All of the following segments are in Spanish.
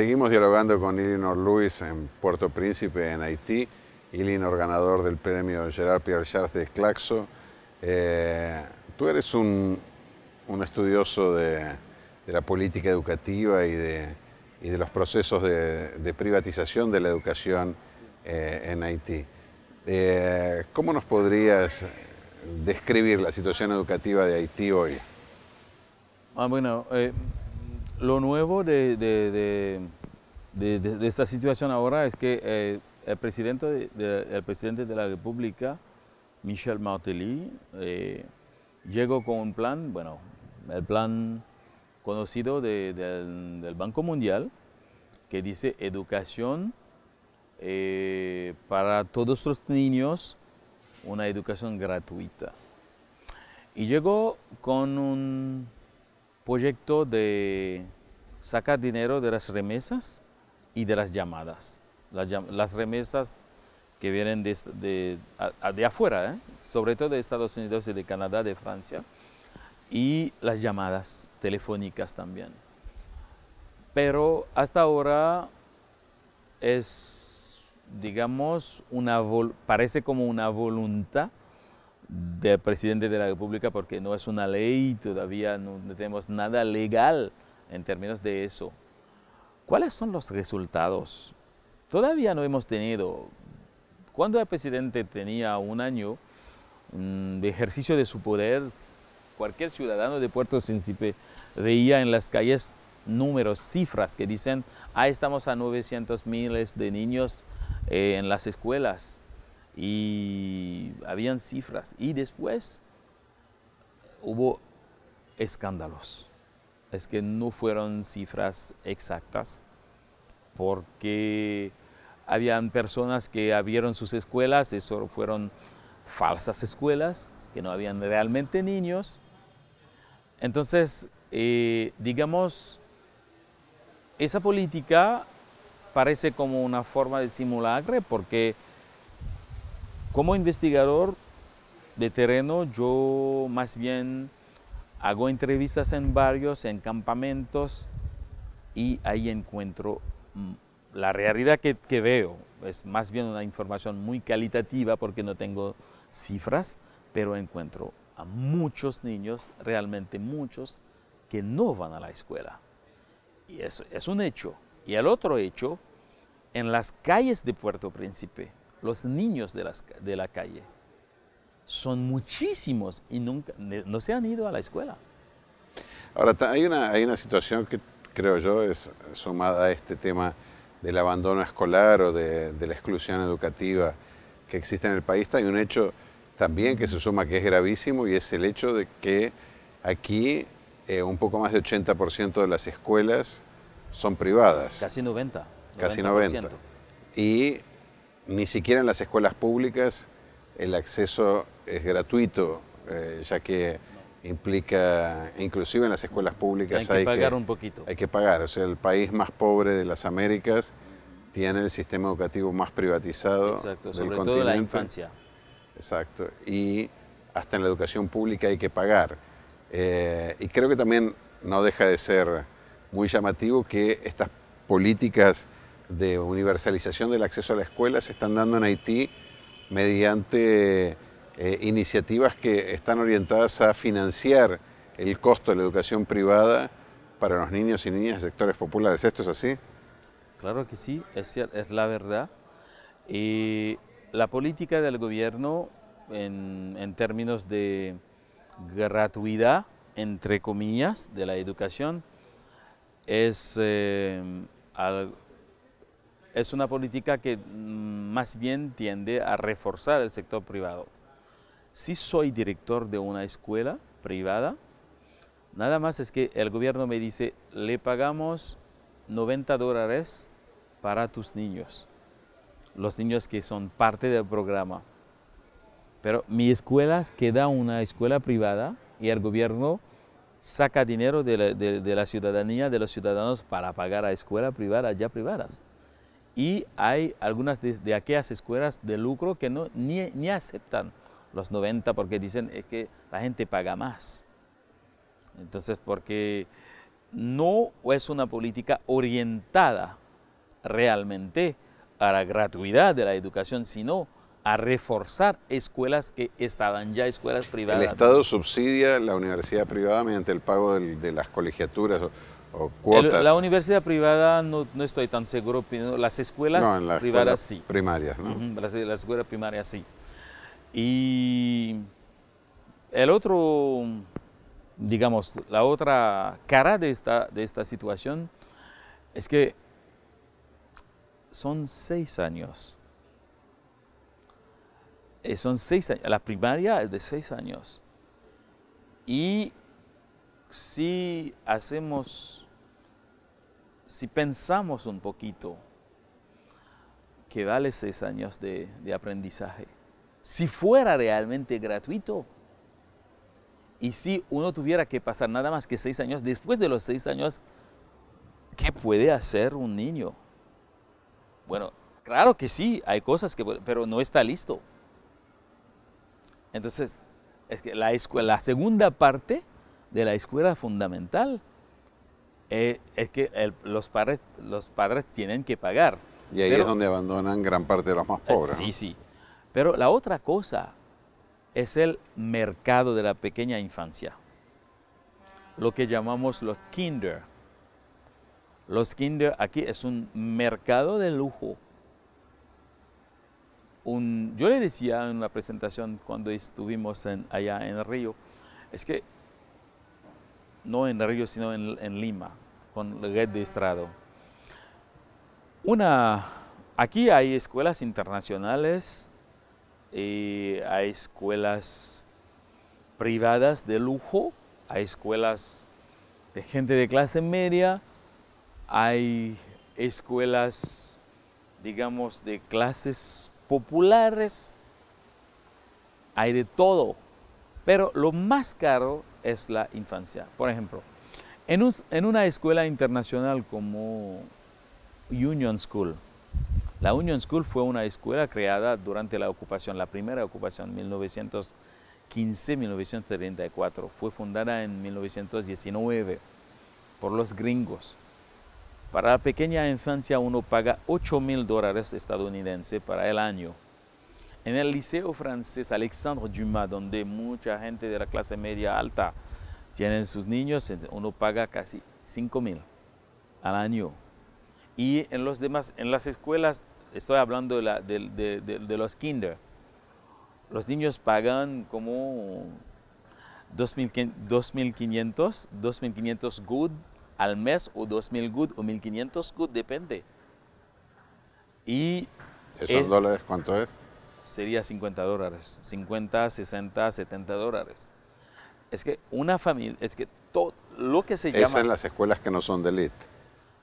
Seguimos dialogando con Ilinor Luis en Puerto Príncipe, en Haití. Ilinor, ganador del premio Gerard Pierre Charles de Claxo. Eh, tú eres un, estudioso de, la política educativa y de, de los procesos de, privatización de la educación eh, en Haití. Eh, ¿Cómo nos podrías describir la situación educativa de Haití hoy? Ah, bueno, lo nuevo de, esta situación ahora es que eh, el, presidente el presidente de la República, Michel Martelly, eh, llegó con un plan, bueno, el plan conocido del, Banco Mundial, que dice educación eh, para todos los niños, una educación gratuita. Y llegó con un proyecto de sacar dinero de las remesas y de las llamadas. Las, remesas que vienen de, de, afuera, ¿eh? sobre todo de Estados Unidos y de Canadá, de Francia, y las llamadas telefónicas también. Pero hasta ahora es, digamos, una parece como una voluntad del presidente de la República porque no es una ley, todavía no tenemos nada legal en términos de eso. ¿Cuáles son los resultados? Todavía no hemos tenido. Cuando el presidente tenía un año mm, de ejercicio de su poder, cualquier ciudadano de Puerto Síncipe veía en las calles números, cifras que dicen, ah, estamos a 900 miles de niños eh, en las escuelas y habían cifras. Y después hubo escándalos. Es que no fueron cifras exactas porque habían personas que abrieron sus escuelas, eso fueron falsas escuelas, que no habían realmente niños. Entonces, eh, digamos, esa política parece como una forma de simulacro, porque como investigador de terreno, yo más bien hago entrevistas en barrios, en campamentos, y ahí encuentro mm, la realidad que, veo. Es más bien una información muy calitativa porque no tengo cifras, pero encuentro a muchos niños, realmente muchos, que no van a la escuela. Y eso es un hecho. Y el otro hecho, en las calles de Puerto Príncipe, los niños de, las, de la calle. Son muchísimos y nunca, no se han ido a la escuela. Ahora, hay una, hay una situación que creo yo es sumada a este tema del abandono escolar o de, la exclusión educativa que existe en el país. Hay un hecho también que se suma que es gravísimo y es el hecho de que aquí eh, un poco más de 80% de las escuelas son privadas. Casi 90. 90%. Casi 90. Y ni siquiera en las escuelas públicas el acceso es gratuito, eh, ya que implica, inclusive en las escuelas públicas hay que pagar un poquito. Hay que pagar, o sea, el país más pobre de las Américas tiene el sistema educativo más privatizado Exacto, sobre Todo la infancia. Exacto, y hasta en la educación pública hay que pagar. Eh, y creo que también no deja de ser muy llamativo que estas políticas de universalización del acceso a la escuela se están dando en Haití mediante eh, iniciativas que están orientadas a financiar el costo de la educación privada para los niños y niñas de sectores populares. ¿Esto es así? Claro que sí, es, la verdad. Y la política del gobierno en, términos de gratuidad, entre comillas, de la educación es eh, es una política que mm, más bien tiende a reforzar el sector privado. Si soy director de una escuela privada, nada más es que el gobierno me dice, le pagamos 90 dólares para tus niños, los niños que son parte del programa. Pero mi escuela queda una escuela privada y el gobierno saca dinero de la, ciudadanía, de los ciudadanos para pagar a escuelas privadas ya privadas y hay algunas de, aquellas escuelas de lucro que no, ni, aceptan los 90 porque dicen es que la gente paga más. Entonces, porque no es una política orientada realmente a la gratuidad de la educación, sino a reforzar escuelas que estaban ya escuelas privadas. El Estado subsidia la universidad privada mediante el pago de las colegiaturas la universidad privada no, no, estoy tan seguro, las escuelas la privadas escuela sí. Primarias, las, escuelas primarias sí. Y el otro, digamos, la otra cara de esta, de esta situación es que son seis años. Eh, son seis años, la primaria es de seis años. Y si hacemos, si pensamos un poquito, que vale seis años de, aprendizaje. Si fuera realmente gratuito, y si uno tuviera que pasar nada más que seis años, después de los seis años, ¿qué puede hacer un niño? Bueno, claro que sí, hay cosas que, pero no está listo. Entonces, es que la, escuela, la segunda parte de la escuela fundamental eh, es que los, padres, los padres tienen que pagar. Y ahí es donde abandonan gran parte de los más eh, pobres. Sí, sí. Pero la otra cosa es el mercado de la pequeña infancia, lo que llamamos los kinder. Los kinder aquí es un mercado de lujo. Un, yo le decía en una presentación cuando estuvimos allá en el Río, es que no en Río, sino en, Lima, con la de estrado. Una, aquí hay escuelas internacionales eh, hay escuelas privadas de lujo, hay escuelas de gente de clase media, hay escuelas, digamos, de clases populares, hay de todo. Pero lo más caro es la infancia. Por ejemplo, en, una escuela internacional como Union School, la Union School fue una escuela creada durante la ocupación, la primera ocupación, 1915-1934. Fue fundada en 1919 por los gringos. Para la pequeña infancia uno paga 8 mil dólares estadounidenses para el año. En el Liceo Francés Alexandre Dumas, donde mucha gente de la clase media alta tiene sus niños, uno paga casi 5 mil al año. Y en los demás, en las escuelas, estoy hablando de, los kinder, los niños pagan como 2.500, 2.500 good al mes o 2.000 good o 1.500 good, depende. Y ¿Esos dólares cuánto es? sería 50 dólares, 50, 60, 70 dólares. Es que una familia, es que todo lo que se Esa llama... Esas las escuelas que no son de élite.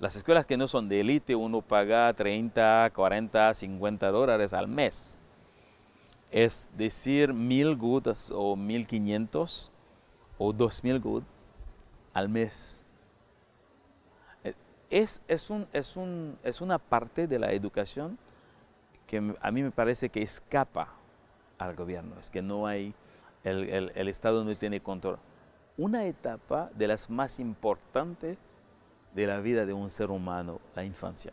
Las escuelas que no son de élite, uno paga 30, 40, 50 dólares al mes. Es decir, 1,000 goods o 1500 o 2000 good al mes. Eh, es, es, un, es, es una parte de la educación que a mí me parece que escapa al gobierno, es que no hay, el, Estado no tiene control. Una etapa de las más importantes de la vida de un ser humano, la infancia.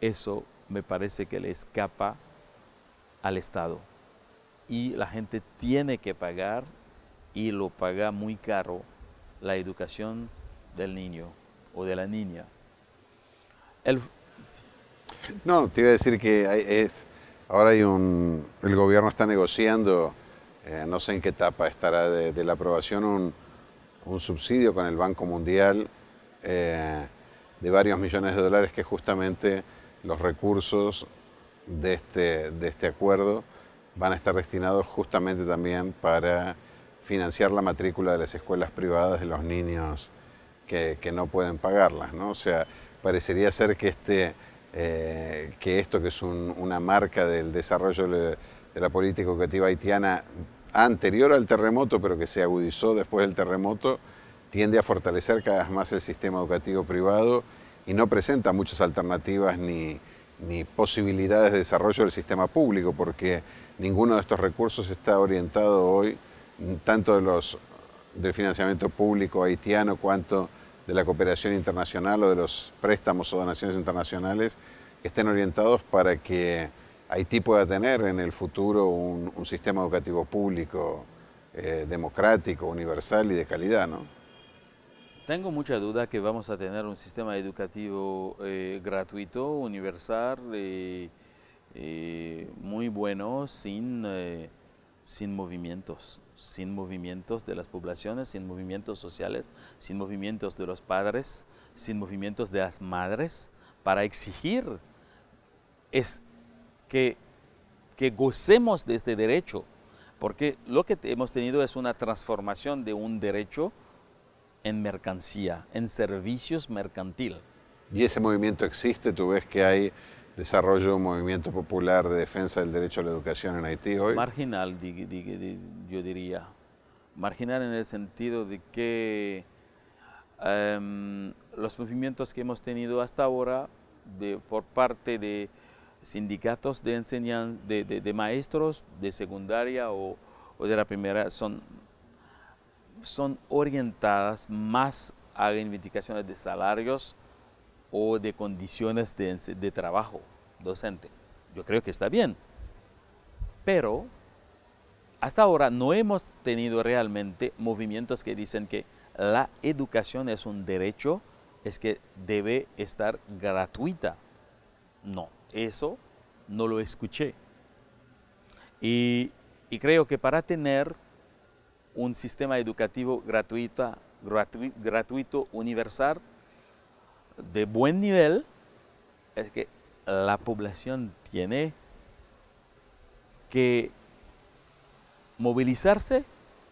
Eso me parece que le escapa al Estado. Y la gente tiene que pagar, y lo paga muy caro, la educación del niño o de la niña. El, no, te iba a decir que es, ahora hay un, el gobierno está negociando, eh, no sé en qué etapa estará de, la aprobación, un, subsidio con el Banco Mundial eh, de varios millones de dólares que justamente los recursos de este, de este acuerdo van a estar destinados justamente también para financiar la matrícula de las escuelas privadas de los niños que, que no pueden pagarlas, ¿no? O sea, parecería ser que este eh, que esto que es una marca del desarrollo de, la política educativa haitiana anterior al terremoto, pero que se agudizó después del terremoto, tiende a fortalecer cada vez más el sistema educativo privado y no presenta muchas alternativas ni, ni posibilidades de desarrollo del sistema público, porque ninguno de estos recursos está orientado hoy, tanto de los, del financiamiento público haitiano cuanto de la cooperación internacional o de los préstamos o donaciones internacionales que estén orientados para que Haití pueda tener en el futuro un, sistema educativo público eh, democrático, universal y de calidad. Tengo mucha duda que vamos a tener un sistema educativo eh, gratuito, universal, eh, muy bueno, sin movimientos sin movimientos de las poblaciones, sin movimientos sociales, sin movimientos de los padres, sin movimientos de las madres, para exigir es que, que gocemos de este derecho, porque lo que hemos tenido es una transformación de un derecho en mercancía, en servicios mercantil. ¿Y ese movimiento existe? ¿Tú ves que hay desarrollo de un movimiento popular de defensa del derecho a la educación en Haití hoy? Marginal, yo diría. Marginal en el sentido de que em, los movimientos que hemos tenido hasta ahora por parte de sindicatos de de, maestros de secundaria o, de la primera, son, son orientadas más a reivindicaciones de salarios, o de condiciones de, trabajo docente. Yo creo que está bien. Pero hasta ahora no hemos tenido realmente movimientos que dicen que la educación es un derecho, es que debe estar gratuita. No, eso no lo escuché. Y, creo que para tener un sistema educativo gratuito, gratuito universal, de buen nivel es que la población tiene que movilizarse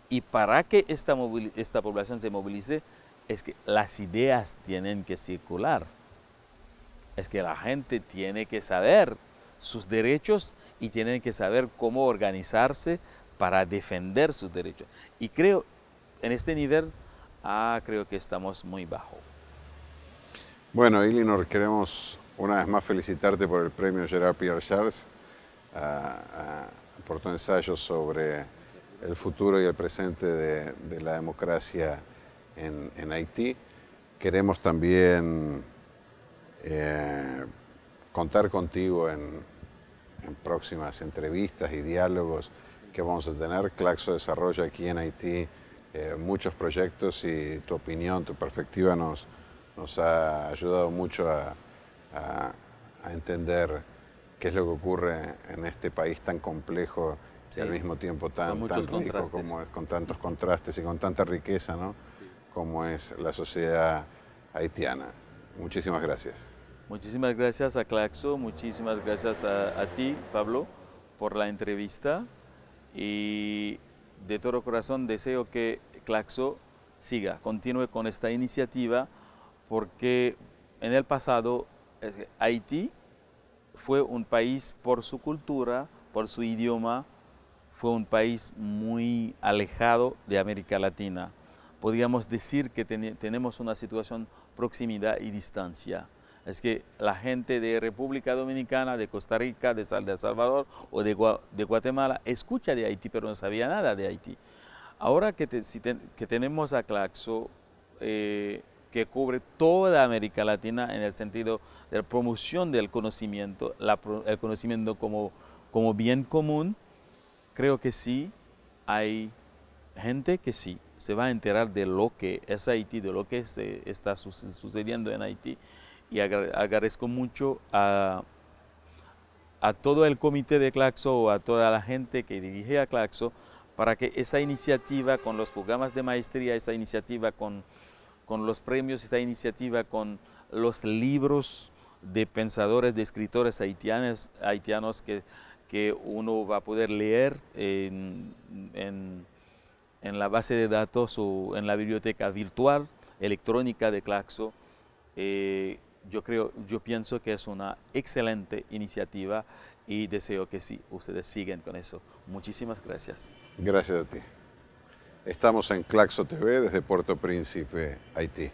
y para que esta, esta población se movilice es que las ideas tienen que circular. Es que la gente tiene que saber sus derechos y tienen que saber cómo organizarse para defender sus derechos. Y creo, en este nivel, ah, creo que estamos muy bajo. Bueno, Ilinor, queremos una vez más felicitarte por el premio Gerard Pierre Charles, por tu ensayo sobre el futuro y el presente de, la democracia en, Haití. Queremos también eh, contar contigo en, próximas entrevistas y diálogos que vamos a tener. Claxo desarrolla aquí en Haití eh, muchos proyectos y tu opinión, tu perspectiva nos nos ha ayudado mucho a, entender qué es lo que ocurre en este país tan complejo y al mismo tiempo tan, tan rico como es, con tantos contrastes y con tanta riqueza, Como es la sociedad haitiana. Muchísimas gracias. Muchísimas gracias a Claxo, muchísimas gracias a, a, ti, Pablo, por la entrevista y de todo corazón deseo que Claxo siga, continúe con esta iniciativa porque en el pasado Haití fue un país por su cultura, por su idioma, fue un país muy alejado de América Latina. Podríamos decir que tenemos una situación proximidad y distancia. Es que la gente de República Dominicana, de Costa Rica, de, El Salvador o de, de, Guatemala escucha de Haití, pero no sabía nada de Haití. Ahora que, que tenemos a Claxo, eh, que cubre toda América Latina en el sentido de la promoción del conocimiento, el conocimiento como, como bien común, creo que sí hay gente que sí se va a enterar de lo que es Haití, de lo que se está sucediendo en Haití. Y agradezco mucho a, a todo el comité de Claxo o a toda la gente que dirige a Claxo para que esa iniciativa con los programas de maestría, esa iniciativa con con los premios, esta iniciativa con los libros de pensadores, de escritores haitianos, haitianos que, uno va a poder leer en, la base de datos o en la biblioteca virtual electrónica de Claxo. Eh, yo creo, yo pienso que es una excelente iniciativa y deseo que sí, ustedes sigan con eso. Muchísimas gracias. Gracias a ti. Estamos en Claxo TV desde Puerto Príncipe, Haití.